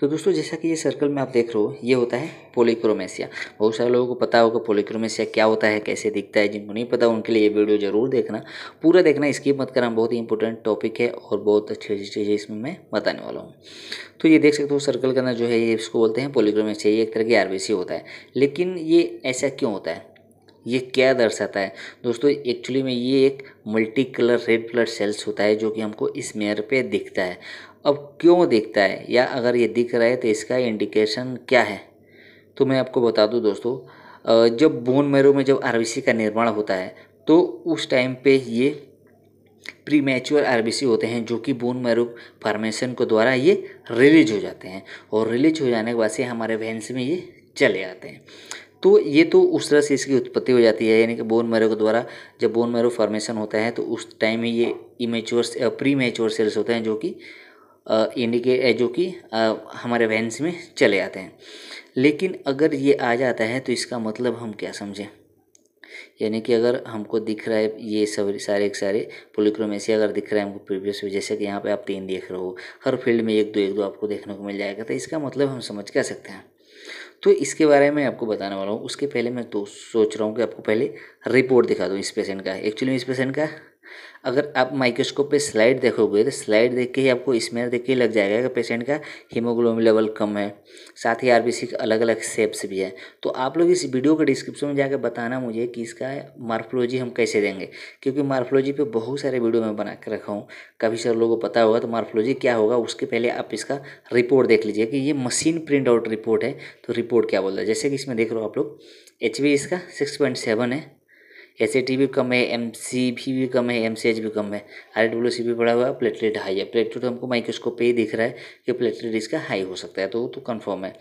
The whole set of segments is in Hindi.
तो दोस्तों जैसा कि ये सर्कल में आप देख रहे हो ये होता है पोलिक्रोमेसिया बहुत सारे लोगों को पता होगा पोलिक्रोमेसिया क्या होता है कैसे दिखता है जिनको नहीं पता उनके लिए ये वीडियो ज़रूर देखना पूरा देखना इसकी मत करना बहुत ही इंपॉर्टेंट टॉपिक है और बहुत अच्छी अच्छी चीज़ें इसमें मैं बताने वाला हूँ तो ये देख सकते हो सर्कल का ना जो है ये इसको बोलते हैं पोलिक्रोमेसिया ये एक तरह की आर होता है लेकिन ये ऐसा क्यों होता है ये क्या दर्शाता है दोस्तों एक्चुअली में ये एक multi colour red blood cells होता है जो कि हमको इस मेयर पे दिखता है अब क्यों दिखता है या अगर ये दिख रहा है तो इसका इंडिकेशन क्या है तो मैं आपको बता दूं दोस्तों जब बोन मेरो में जब आर का निर्माण होता है तो उस टाइम पे ये प्री मैच्योर आर होते हैं जो कि बोन मैरो फॉर्मेशन को द्वारा ये रिलीज हो जाते हैं और रिलीज हो जाने के बाद से हमारे वेंस में ये चले आते हैं तो ये तो उस तरह से इसकी उत्पत्ति हो जाती है यानी कि बोन मैरो के द्वारा जब बोन मैरो फॉर्मेशन होता है तो उस टाइम ही ये इमेच्योर प्री मैच्योर सेल्स होते हैं जो कि इंडिके जो कि हमारे वैन्स में चले आते हैं लेकिन अगर ये आ जाता है तो इसका मतलब हम क्या समझें यानी कि अगर हमको दिख रहा है ये सब सारे एक सारे पोलिक्रोमेसी अगर दिख रहा है हमको प्रीवियस में जैसे कि यहाँ पे आप तीन देख रहे हो हर फील्ड में एक दो एक दो आपको देखने को मिल जाएगा तो इसका मतलब हम समझ क्या सकते हैं तो इसके बारे में आपको बताने वाला हूँ उसके पहले मैं तो सोच रहा हूँ कि आपको पहले रिपोर्ट दिखा दूँ इस पेशेंट का एक्चुअली इस पेशेंट का अगर आप माइक्रोस्कोप पे स्लाइड देखोगे तो स्लाइड देख के ही आपको स्मेल देख के लग जाएगा कि पेशेंट का हीमोग्लोबिन लेवल कम है साथ ही आरबीसी के अलग अलग सेप्स भी है तो आप लोग इस वीडियो के डिस्क्रिप्शन में जाकर बताना मुझे कि इसका मार्फोलॉजी हम कैसे देंगे क्योंकि मार्फोलॉजी पे बहुत सारे वीडियो मैं बना के रखा हूँ कभी सारे लोगों को पता होगा तो मार्फोलॉजी क्या होगा उसके पहले आप इसका रिपोर्ट देख लीजिए कि ये मशीन प्रिंट आउट रिपोर्ट है तो रिपोर्ट क्या बोल रहा है जैसे कि इसमें देख रहे हो आप लोग एच इसका सिक्स पॉइंट सेवन है एस भी कम है एम भी कम है एम भी कम है आर भी बढ़ा हुआ है प्लेटलेट हाई है प्लेटलेट तो हमको माइक्रोस्कोप पे ही दिख रहा है कि प्लेटलेट इसका हाई हो सकता है तो वो तो कन्फर्म है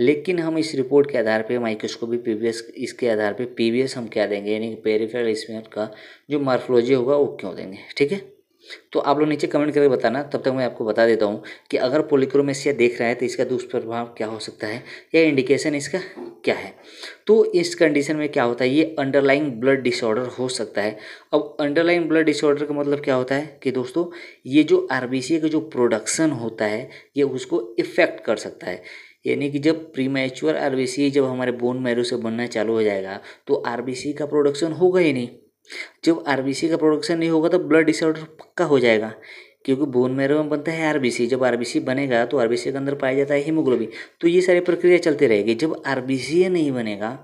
लेकिन हम इस रिपोर्ट के आधार पर माइक्रोस्कोपी पी इसके आधार पर पी हम क्या देंगे यानी पेरीफेल इसमें का जो मार्फोलॉजी होगा वो क्यों देंगे ठीक है तो आप लोग नीचे कमेंट करके बताना तब तक मैं आपको बता देता हूँ कि अगर पोलिक्रोमेसिया देख रहा है तो इसका दुष्प्रभाव क्या हो सकता है या इंडिकेशन इसका क्या है तो इस कंडीशन में क्या होता है ये अंडरलाइंग ब्लड डिसऑर्डर हो सकता है अब अंडरलाइंग ब्लड डिसऑर्डर का मतलब क्या होता है कि दोस्तों ये जो आर का जो प्रोडक्शन होता है ये उसको इफ़ेक्ट कर सकता है यानी कि जब प्री मैच्योर आर जब हमारे बोन मैरो से बनना चालू हो जाएगा तो आर का प्रोडक्शन होगा ही नहीं जब आर का प्रोडक्शन नहीं होगा तो ब्लड डिसऑर्डर पक्का हो जाएगा क्योंकि बोन मेरो में बनता है आर जब आर बनेगा तो आर के अंदर पाया जाता है हीमोग्लोबिन तो ये सारी प्रक्रिया चलती रहेगी जब आर नहीं बनेगा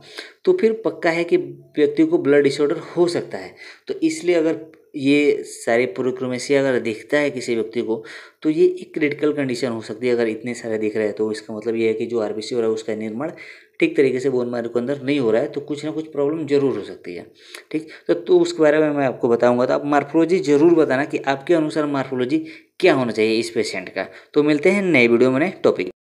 तो फिर पक्का है कि व्यक्ति को ब्लड डिसऑर्डर हो सकता है तो इसलिए अगर ये सारे प्रोक्रोमेसिया अगर दिखता है किसी व्यक्ति को तो ये एक क्रिटिकल कंडीशन हो सकती है अगर इतने सारे दिख रहे हैं तो इसका मतलब ये है कि जो आर हो रहा है उसका निर्माण ठीक तरीके से बोन मार्ग के अंदर नहीं हो रहा है तो कुछ ना कुछ प्रॉब्लम जरूर हो सकती है ठीक तो, तो उसके बारे में मैं आपको बताऊँगा तो आप मार्फोलॉजी ज़रूर बताना कि आपके अनुसार मार्फोलॉजी क्या होना चाहिए इस पेशेंट का तो मिलते हैं नए वीडियो में नए टॉपिक